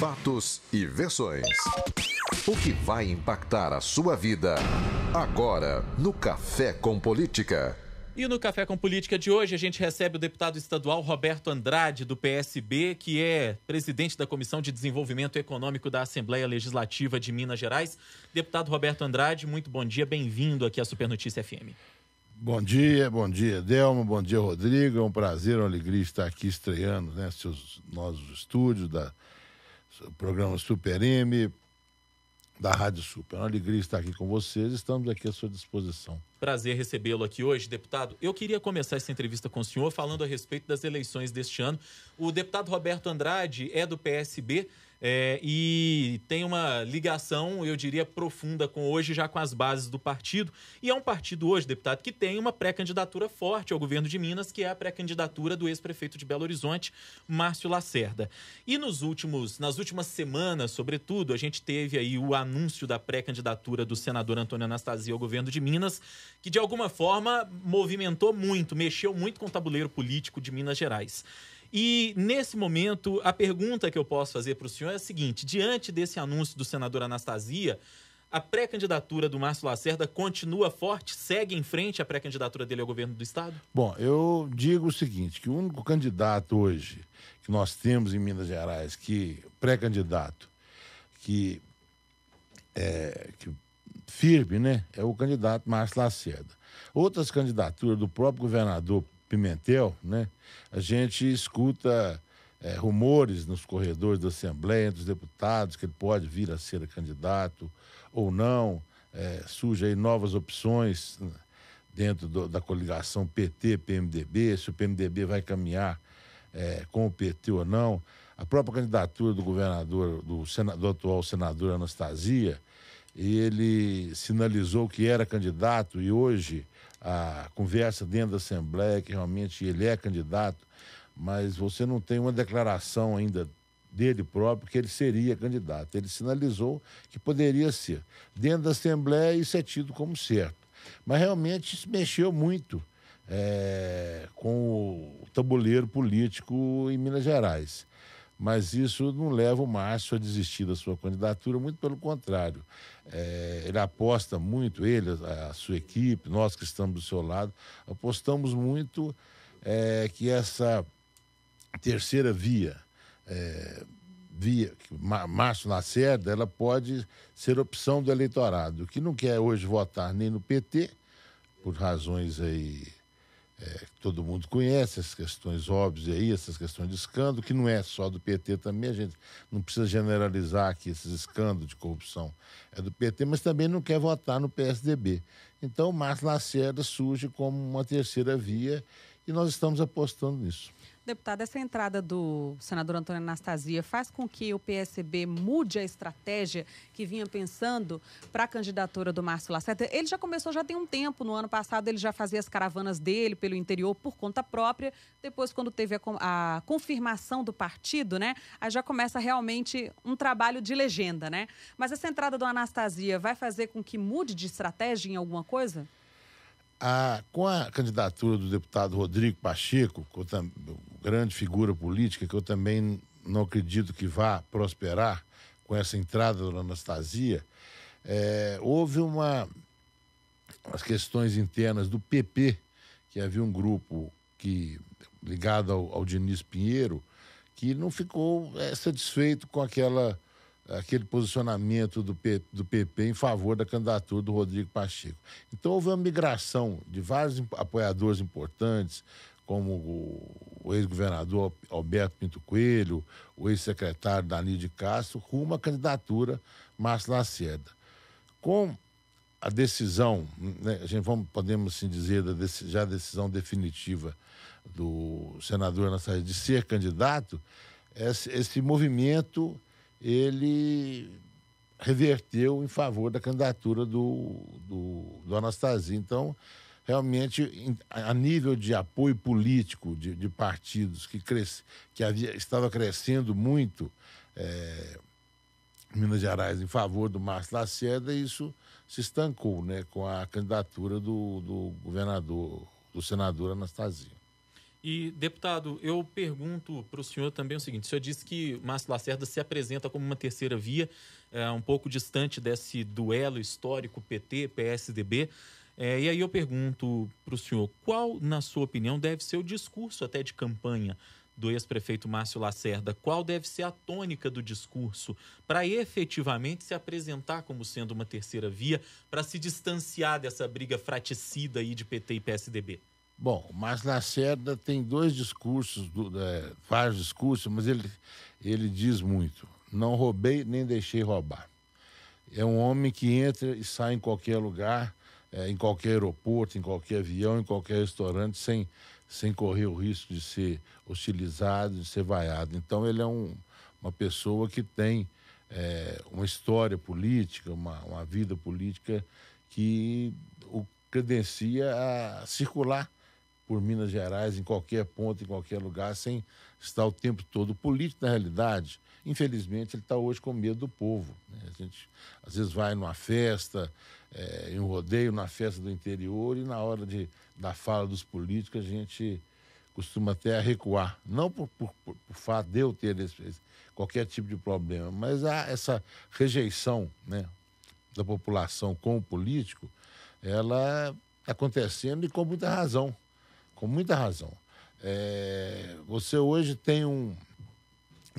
Fatos e versões. O que vai impactar a sua vida agora no Café com Política. E no Café com Política de hoje a gente recebe o deputado estadual Roberto Andrade, do PSB, que é presidente da Comissão de Desenvolvimento Econômico da Assembleia Legislativa de Minas Gerais. Deputado Roberto Andrade, muito bom dia, bem-vindo aqui à Super Notícia FM. Bom dia, bom dia, Delma, bom dia, Rodrigo. É um prazer, uma alegria estar aqui estreando né, seus, nossos estúdios da programa Super M, da Rádio Super. É uma alegria estar aqui com vocês, estamos aqui à sua disposição. Prazer recebê-lo aqui hoje, deputado. Eu queria começar essa entrevista com o senhor falando a respeito das eleições deste ano. O deputado Roberto Andrade é do PSB é, e tem uma ligação, eu diria, profunda com hoje, já com as bases do partido. E é um partido hoje, deputado, que tem uma pré-candidatura forte ao governo de Minas, que é a pré-candidatura do ex-prefeito de Belo Horizonte, Márcio Lacerda. E nos últimos, nas últimas semanas, sobretudo, a gente teve aí o anúncio da pré-candidatura do senador Antônio Anastasia ao governo de Minas, que de alguma forma movimentou muito, mexeu muito com o tabuleiro político de Minas Gerais. E nesse momento, a pergunta que eu posso fazer para o senhor é a seguinte: diante desse anúncio do senador Anastasia, a pré-candidatura do Márcio Lacerda continua forte? Segue em frente a pré-candidatura dele ao governo do Estado? Bom, eu digo o seguinte: que o único candidato hoje que nós temos em Minas Gerais, que pré-candidato, que, é, que firme, né, é o candidato Márcio Lacerda. Outras candidaturas do próprio governador Pimentel, né? A gente escuta é, rumores nos corredores da Assembleia, dos deputados, que ele pode vir a ser candidato ou não. É, surgem aí novas opções né, dentro do, da coligação PT-PMDB, se o PMDB vai caminhar é, com o PT ou não. A própria candidatura do governador, do, senador, do atual senador Anastasia, ele sinalizou que era candidato e hoje a conversa dentro da Assembleia, que realmente ele é candidato, mas você não tem uma declaração ainda dele próprio que ele seria candidato. Ele sinalizou que poderia ser. Dentro da Assembleia, isso é tido como certo. Mas realmente isso mexeu muito é, com o tabuleiro político em Minas Gerais mas isso não leva o Márcio a desistir da sua candidatura, muito pelo contrário. É, ele aposta muito, ele, a, a, sua equipe, nós que estamos do seu lado, apostamos muito é, que essa terceira via, é, via Márcio Lacerda, ela pode ser opção do eleitorado, que não quer hoje votar nem no PT, por razões aí é, todo mundo conhece, as questões óbvias aí, essas questões de escândalo, que não é só do PT também, a gente não precisa generalizar aqui esses escândalos de corrupção é do PT, mas também não quer votar no PSDB. Então, Márcio Lacerda surge como uma terceira via e nós estamos apostando nisso. Deputada, essa entrada do senador Antônio Anastasia faz com que o PSB mude a estratégia que vinha pensando para a candidatura do Márcio Lacerda. Ele já começou já tem um tempo, no ano passado ele já fazia as caravanas dele pelo interior por conta própria. Depois, quando teve a, a confirmação do partido, né, aí já começa realmente um trabalho de legenda, né? Mas essa entrada do Anastasia vai fazer com que mude de estratégia em alguma coisa? Ah, com a candidatura do deputado Rodrigo Pacheco, grande figura política que eu também não acredito que vá prosperar com essa entrada da Anastasia, é, houve uma as questões internas do PP, que havia um grupo que ligado ao, ao Diniz Pinheiro, que não ficou é, satisfeito com aquela aquele posicionamento do, P, do PP em favor da candidatura do Rodrigo Pacheco. Então houve uma migração de vários apoiadores importantes, como o ex-governador Alberto Pinto Coelho, o ex-secretário Danilo de Castro, rumo à candidatura Márcio Lacerda. Com a decisão, né, a gente vamos, podemos assim dizer, da, já a decisão definitiva do senador Anastasia de ser candidato, esse, esse movimento ele reverteu em favor da candidatura do, do, do Anastasia. Então, realmente a nível de apoio político de, de partidos que, cresce, que havia, estava crescendo muito é, Minas Gerais em favor do Márcio Lacerda, isso se estancou né, com a candidatura do, do governador, do senador Anastasia. E, deputado, eu pergunto para o senhor também o seguinte: o senhor disse que Márcio Lacerda se apresenta como uma terceira via, é, um pouco distante desse duelo histórico PT-PSDB. É, e aí eu pergunto para o senhor, qual, na sua opinião, deve ser o discurso até de campanha do ex-prefeito Márcio Lacerda? Qual deve ser a tônica do discurso para efetivamente se apresentar como sendo uma terceira via, para se distanciar dessa briga fraticida aí de PT e PSDB? Bom, Márcio Lacerda tem dois discursos, do, é, vários discursos, mas ele, ele diz muito. Não roubei nem deixei roubar. É um homem que entra e sai em qualquer lugar é, em qualquer aeroporto, em qualquer avião, em qualquer restaurante, sem, sem correr o risco de ser hostilizado, de ser vaiado. Então, ele é um, uma pessoa que tem é, uma história política, uma, uma vida política que o credencia a circular por Minas Gerais, em qualquer ponto, em qualquer lugar, sem estar o tempo todo. O político, na realidade, Infelizmente, ele está hoje com medo do povo. Né? A gente, às vezes, vai numa festa, é, em um rodeio, na festa do interior, e na hora de, da fala dos políticos, a gente costuma até recuar. Não por, por, por, por fato de eu ter esse, qualquer tipo de problema, mas há essa rejeição né, da população com o político, ela está acontecendo e com muita razão. Com muita razão. É, você hoje tem um,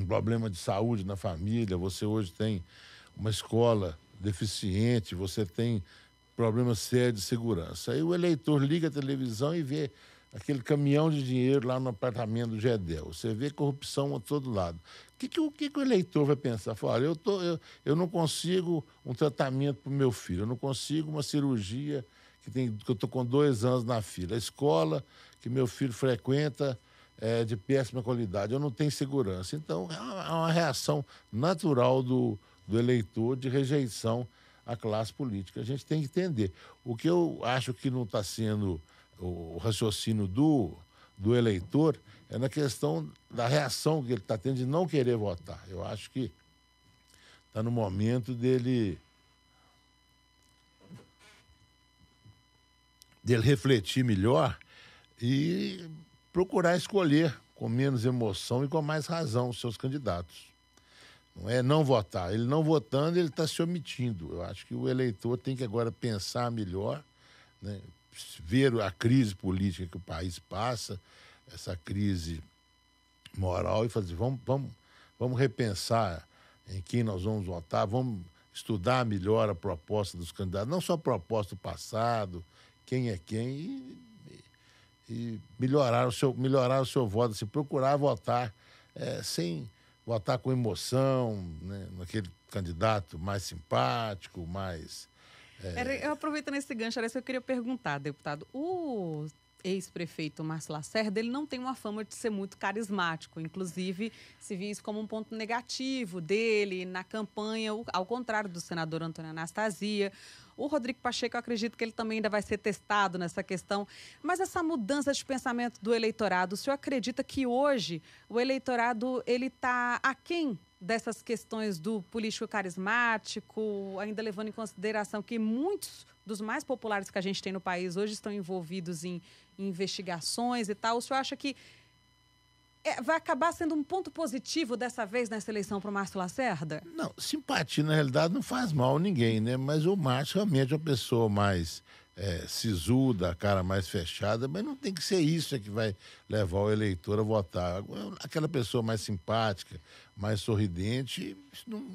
um problema de saúde na família, você hoje tem uma escola deficiente, você tem problemas sérios de segurança. Aí o eleitor liga a televisão e vê aquele caminhão de dinheiro lá no apartamento do Gedel. Você vê corrupção a todo lado. O que, que, o, que, que o eleitor vai pensar? Fala, eu, tô, eu, eu não consigo um tratamento para o meu filho, eu não consigo uma cirurgia que, tem, que eu estou com dois anos na fila. A escola que meu filho frequenta, é, de péssima qualidade, ou não tem segurança. Então, é, é uma, reação natural do, do eleitor de rejeição à classe política. A gente tem que entender. O que eu acho que não está sendo o raciocínio do, do eleitor é na questão da reação que ele está tendo de não querer votar. Eu acho que está no momento dele. dele refletir melhor e procurar escolher com menos emoção e com mais razão os seus candidatos. Não é não votar. Ele não votando, ele está se omitindo. Eu acho que o eleitor tem que agora pensar melhor, né? ver a crise política que o país passa, essa crise moral, e fazer, vamos, vamos, vamos repensar em quem nós vamos votar, vamos estudar melhor a proposta dos candidatos, não só a proposta do passado, quem é quem, e e melhorar o seu, melhorar o seu voto, se procurar votar é, sem votar com emoção, né, naquele candidato mais simpático, mais. É... é era, eu aproveitando esse gancho, era isso que eu queria perguntar, deputado. O ex-prefeito Márcio Lacerda, ele não tem uma fama de ser muito carismático. Inclusive, se viu isso como um ponto negativo dele na campanha, ao contrário do senador Antônio Anastasia. O Rodrigo Pacheco, eu acredito que ele também ainda vai ser testado nessa questão. Mas essa mudança de pensamento do eleitorado, o senhor acredita que hoje o eleitorado ele está aquém dessas questões do político carismático, ainda levando em consideração que muitos dos mais populares que a gente tem no país hoje estão envolvidos em investigações e tal. O senhor acha que é, vai acabar sendo um ponto positivo dessa vez nessa eleição para o Márcio Lacerda? Não, simpatia na realidade não faz mal a ninguém, né? Mas o Márcio realmente é uma pessoa mais é, sisuda, cara mais fechada, mas não tem que ser isso é que vai levar o eleitor a votar. Aquela pessoa mais simpática, mais sorridente, não,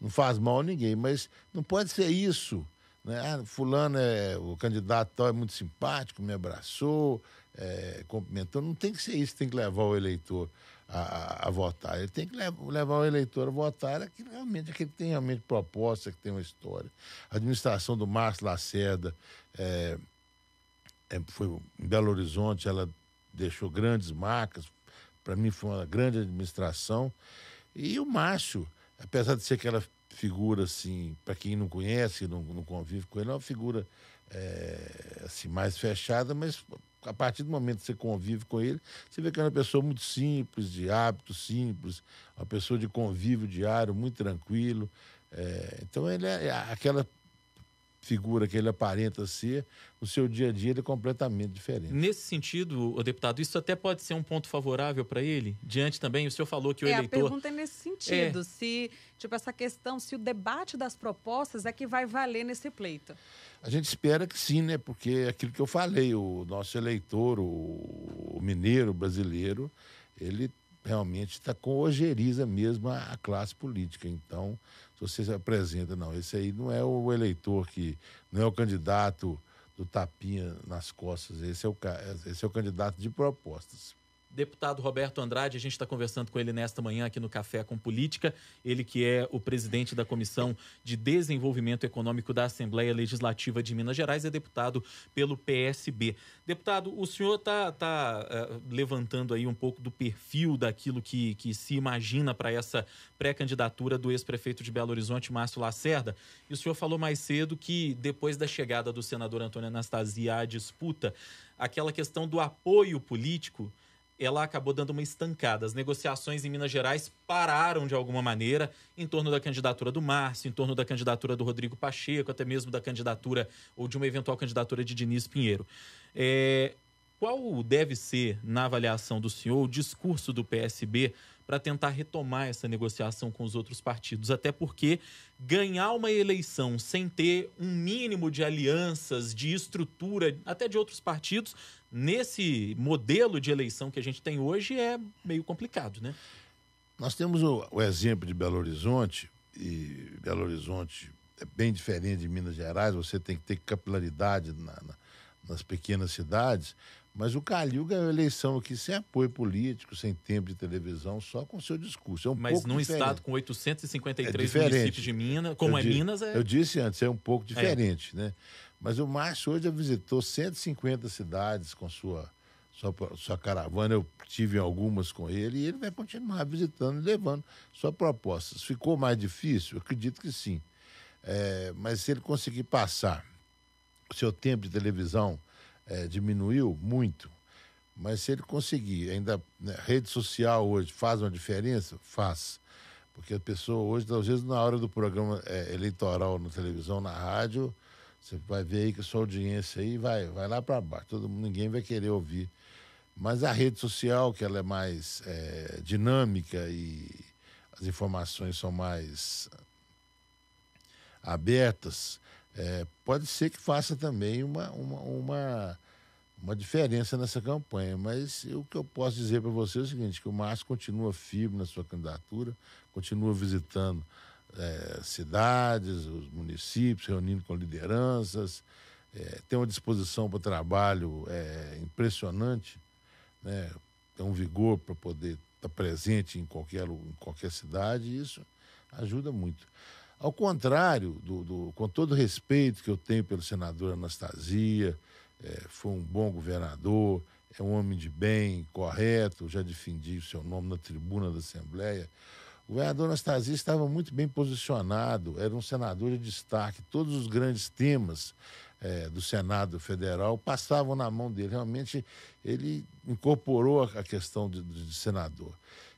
não faz mal a ninguém, mas não pode ser isso né? Ah, fulano é o candidato é muito simpático, me abraçou, é, cumprimentou. Não tem que ser isso, tem que levar o eleitor a, a, a votar. Ele tem que levar, levar o eleitor a votar aquele, realmente, aquele que tem realmente proposta, que tem uma história. A administração do Márcio Lacerda é, é, foi em Belo Horizonte, ela deixou grandes marcas. Para mim foi uma grande administração. E o Márcio, apesar de ser aquela figura assim, para quem não conhece, não, não convive com ele, é uma figura é, assim, mais fechada, mas a partir do momento que você convive com ele, você vê que é uma pessoa muito simples, de hábitos simples, uma pessoa de convívio diário, muito tranquilo. É, então ele é, é aquela figura que ele aparenta ser, o seu dia a dia é completamente diferente. Nesse sentido, o deputado, isso até pode ser um ponto favorável para ele? Diante também, o senhor falou que o é, eleitor... a pergunta é nesse sentido, é... se, tipo, essa questão, se o debate das propostas é que vai valer nesse pleito. A gente espera que sim, né? Porque é aquilo que eu falei, o nosso eleitor, o, o mineiro brasileiro, ele realmente está com ojeriza mesmo a, classe política. Então, se você se apresenta, não, esse aí não é o eleitor que, não é o candidato do tapinha nas costas, esse é o, esse é o candidato de propostas. Deputado Roberto Andrade, a gente está conversando com ele nesta manhã aqui no Café com Política. Ele que é o presidente da Comissão de Desenvolvimento Econômico da Assembleia Legislativa de Minas Gerais, é deputado pelo PSB. Deputado, o senhor está tá, uh, levantando aí um pouco do perfil daquilo que, que se imagina para essa pré-candidatura do ex-prefeito de Belo Horizonte, Márcio Lacerda. E o senhor falou mais cedo que depois da chegada do senador Antônio Anastasia à disputa, aquela questão do apoio político ela acabou dando uma estancada. As negociações em Minas Gerais pararam de alguma maneira em torno da candidatura do Márcio, em torno da candidatura do Rodrigo Pacheco, até mesmo da candidatura ou de uma eventual candidatura de Diniz Pinheiro. É, qual deve ser, na avaliação do senhor, o discurso do PSB para tentar retomar essa negociação com os outros partidos. Até porque ganhar uma eleição sem ter um mínimo de alianças, de estrutura, até de outros partidos, nesse modelo de eleição que a gente tem hoje é meio complicado, né? Nós temos o, o exemplo de Belo Horizonte, e Belo Horizonte é bem diferente de Minas Gerais, você tem que ter capilaridade na, na, nas pequenas cidades, mas o Calil ganhou a eleição aqui sem apoio político, sem tempo de televisão, só com seu discurso. É um Mas pouco num diferente. estado com 853 é municípios de Minas, como eu é Minas, é... Eu disse antes, é um pouco é. diferente, é. né? Mas o Márcio hoje já visitou 150 cidades com sua, sua, sua caravana. Eu tive algumas com ele e ele vai continuar visitando e levando suas propostas. Ficou mais difícil? Eu acredito que sim. É, mas se ele conseguir passar o seu tempo de televisão é, diminuiu muito. Mas se ele conseguir, ainda né, rede social hoje faz uma diferença? Faz. Porque a pessoa hoje, às vezes, na hora do programa é, eleitoral na televisão, na rádio, você vai ver aí que a sua audiência aí vai, vai lá para baixo. Todo, ninguém vai querer ouvir. Mas a rede social, que ela é mais é, dinâmica e as informações são mais abertas, é, pode ser que faça também uma, uma, uma, uma diferença nessa campanha. Mas o que eu posso dizer para você é o seguinte, que o Márcio continua firme na sua candidatura, continua visitando é, cidades, os municípios, reunindo com lideranças, é, tem uma disposição para o trabalho é, impressionante, né? tem um vigor para poder estar tá presente em qualquer, em qualquer cidade, e isso ajuda muito. Ao contrário, do, do, com todo o respeito que eu tenho pelo senador Anastasia, é, foi um bom governador, é um homem de bem, correto, já defendi o seu nome na tribuna da Assembleia. O governador Anastasia estava muito bem posicionado, era um senador de destaque. Todos os grandes temas é, do Senado Federal passavam na mão dele. Realmente, ele incorporou a questão de, de senador.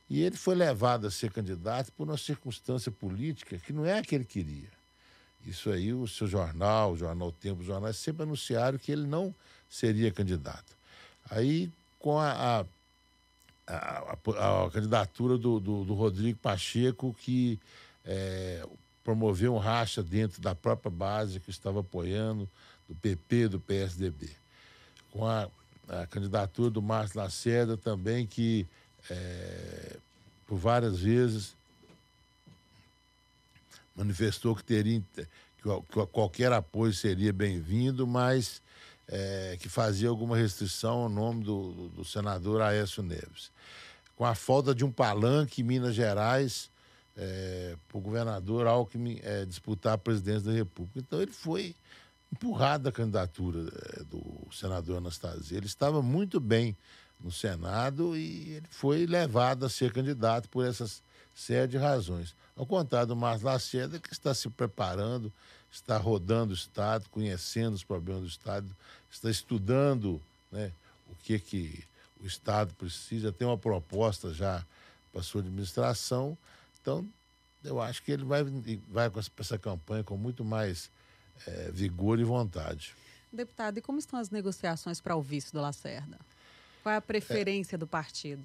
E ele foi levado a ser candidato por uma circunstância política que não é a que ele queria. Isso aí, o seu jornal, o jornal Tempo, os jornais sempre anunciaram que ele não seria candidato. Aí, com a, a, a, a candidatura do, do, do, Rodrigo Pacheco, que é, promoveu um racha dentro da própria base que estava apoiando, do PP, do PSDB. Com a, a candidatura do Márcio Lacerda também, que é, por várias vezes, manifestou que teria que qualquer apoio seria bem-vindo, mas é, que fazia alguma restrição ao nome do, do, senador Aécio Neves. Com a falta de um palanque em Minas Gerais é, para o governador Alckmin é, disputar a presidência da República. Então ele foi empurrado da candidatura é, do senador Anastasia. Ele estava muito bem no Senado e ele foi levado a ser candidato por essas série de razões. Ao contrário do Márcio Lacerda, que está se preparando, está rodando o Estado, conhecendo os problemas do Estado, está estudando né, o que, que o Estado precisa, tem uma proposta já para sua administração. Então, eu acho que ele vai, vai com essa campanha com muito mais é, vigor e vontade. Deputado, e como estão as negociações para o vice do Lacerda? Qual é a preferência é, do partido?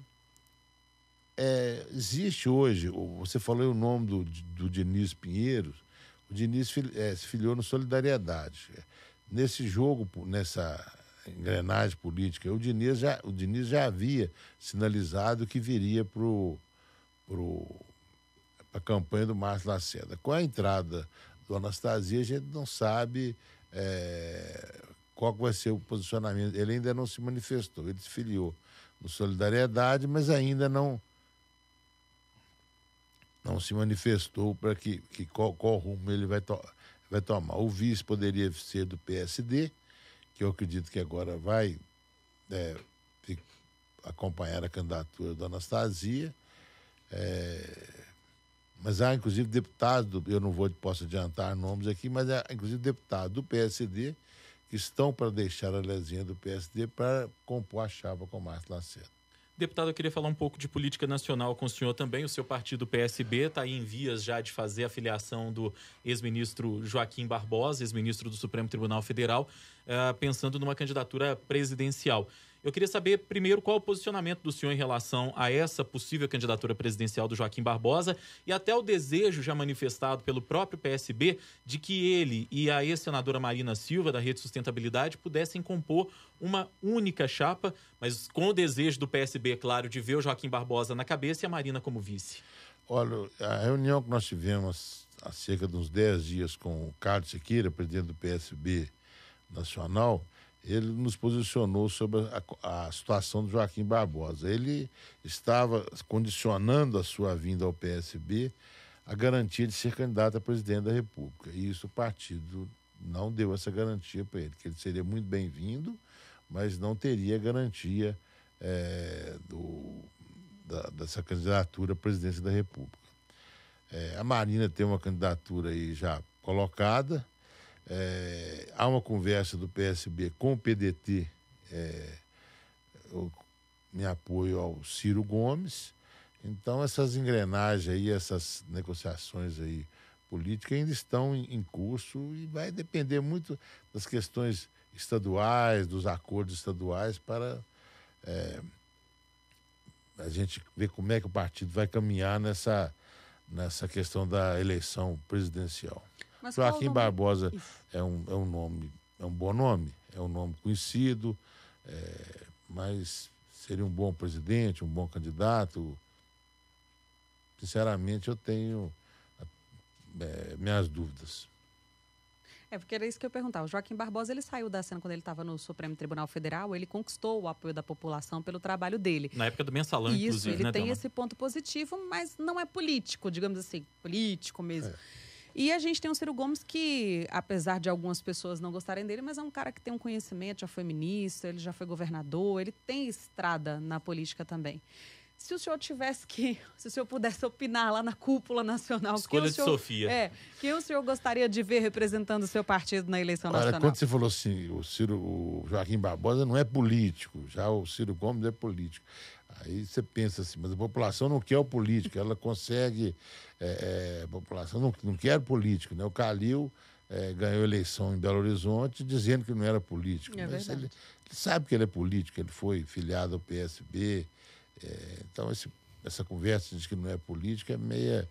É, existe hoje, você falou o nome do, do Diniz Pinheiro, o Diniz fil, é, se filiou no Solidariedade. É, nesse jogo, nessa engrenagem política, o Diniz já, o Diniz já havia sinalizado que viria para pro, a campanha do Márcio Lacerda. Com a entrada do Anastasia, a gente não sabe é, qual vai ser o posicionamento. Ele ainda não se manifestou, ele se filiou no Solidariedade, mas ainda não não se manifestou para que, que qual, qual rumo ele vai, to vai tomar. O vice poderia ser do PSD, que eu acredito que agora vai é, acompanhar a candidatura da Anastasia. É, mas há, inclusive, deputados, eu não vou, posso adiantar nomes aqui, mas há, inclusive, deputado do PSD estão para deixar a lesinha do PSD para compor a chapa com Márcio Lacerda. Deputado, eu queria falar um pouco de política nacional com o senhor também. O seu partido PSB está em vias já de fazer a filiação do ex-ministro Joaquim Barbosa, ex-ministro do Supremo Tribunal Federal, uh, pensando numa candidatura presidencial. Eu queria saber, primeiro, qual o posicionamento do senhor em relação a essa possível candidatura presidencial do Joaquim Barbosa e até o desejo já manifestado pelo próprio PSB de que ele e a ex-senadora Marina Silva, da Rede Sustentabilidade, pudessem compor uma única chapa, mas com o desejo do PSB, é claro, de ver o Joaquim Barbosa na cabeça e a Marina como vice. Olha, a reunião que nós tivemos há cerca de uns 10 dias com o Carlos Sequeira, presidente do PSB Nacional, ele nos posicionou sobre a, a, situação do Joaquim Barbosa. Ele estava condicionando a sua vinda ao PSB a garantia de ser candidato a presidente da República. E isso o partido não deu essa garantia para ele, que ele seria muito bem-vindo, mas não teria garantia é, do, da, dessa candidatura à presidência da República. É, a Marina tem uma candidatura aí já colocada, é, há uma conversa do PSB com o PDT, é, eu me apoio ao Ciro Gomes. Então, essas engrenagens aí, essas negociações aí políticas ainda estão em, curso e vai depender muito das questões estaduais, dos acordos estaduais para é, a gente ver como é que o partido vai caminhar nessa, nessa questão da eleição presidencial. Mas Joaquim Barbosa é um, é um nome, é um bom nome, é um nome conhecido, é, mas seria um bom presidente, um bom candidato. Sinceramente, eu tenho é, minhas dúvidas. É, porque era isso que eu perguntava. O Joaquim Barbosa, ele saiu da cena quando ele estava no Supremo Tribunal Federal, ele conquistou o apoio da população pelo trabalho dele. Na época do mensalão, isso, inclusive, Isso, ele né, tem esse ponto positivo, mas não é político, digamos assim, político mesmo. É. E a gente tem o Ciro Gomes que, apesar de algumas pessoas não gostarem dele, mas é um cara que tem um conhecimento, já foi ministro, ele já foi governador, ele tem estrada na política também. Se o senhor tivesse que, se o senhor pudesse opinar lá na cúpula nacional, escolha que o senhor, de Sofia, é, quem o senhor gostaria de ver representando o seu partido na eleição nacional nacional? Quando você falou assim, o Ciro, o Joaquim Barbosa não é político, já o Ciro Gomes é político. Aí você pensa assim, mas a população não quer o político, ela consegue. É, é, a população não, não quer político, né? O Calil é, ganhou eleição em Belo Horizonte dizendo que não era político. É mas ele, ele, sabe que ele é político, ele foi filiado ao PSB. É, então, esse, essa conversa de que não é político é meia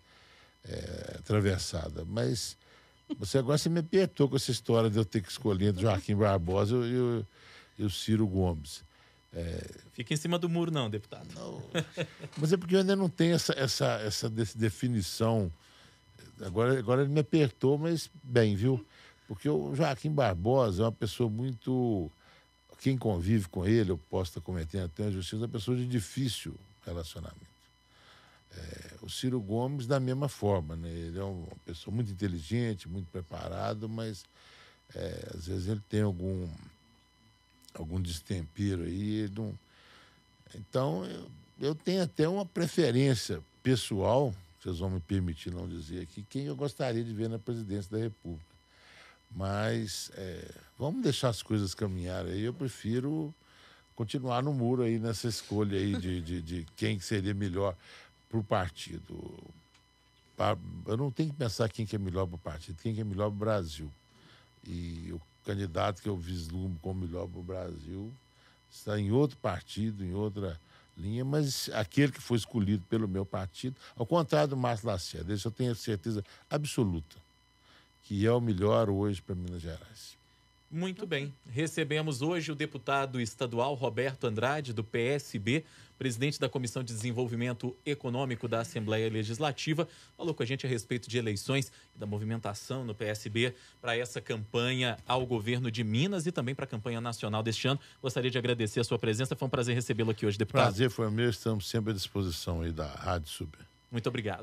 é, atravessada. Mas você agora você me apertou com essa história de eu ter que escolher entre Joaquim Barbosa e o, e o Ciro Gomes. É... Fica em cima do muro, não, deputado. Não. Mas é porque eu ainda não tenho essa, essa, essa definição. Agora, agora ele me apertou, mas bem, viu? Porque o Joaquim Barbosa é uma pessoa muito. Quem convive com ele, eu posso estar cometendo até a justiça, é uma pessoa de difícil relacionamento. É, o Ciro Gomes, da mesma forma, né? Ele é uma pessoa muito inteligente, muito preparado, mas é, às vezes ele tem algum algum destempero aí. Não... Então, eu, eu tenho até uma preferência pessoal, vocês vão me permitir não dizer aqui, quem eu gostaria de ver na presidência da República. Mas é, vamos deixar as coisas caminhar aí. Eu prefiro continuar no muro aí nessa escolha aí de, de, de quem seria melhor para o partido. Eu não tenho que pensar quem que é melhor para o partido, quem que é melhor para o Brasil. E o candidato que eu vislumbro como melhor para o Brasil está em outro partido, em outra linha, mas aquele que foi escolhido pelo meu partido, ao contrário do Márcio Lacerda, esse eu tenho certeza absoluta, que é o melhor hoje para Minas Gerais. Muito bem. Recebemos hoje o deputado estadual Roberto Andrade, do PSB, presidente da Comissão de Desenvolvimento Econômico da Assembleia Legislativa. Falou com a gente a respeito de eleições e da movimentação no PSB para essa campanha ao governo de Minas e também para a campanha nacional deste ano. Gostaria de agradecer a sua presença. Foi um prazer recebê-lo aqui hoje, deputado. Prazer foi meu. Estamos sempre à disposição aí da Rádio Sub. Muito obrigado.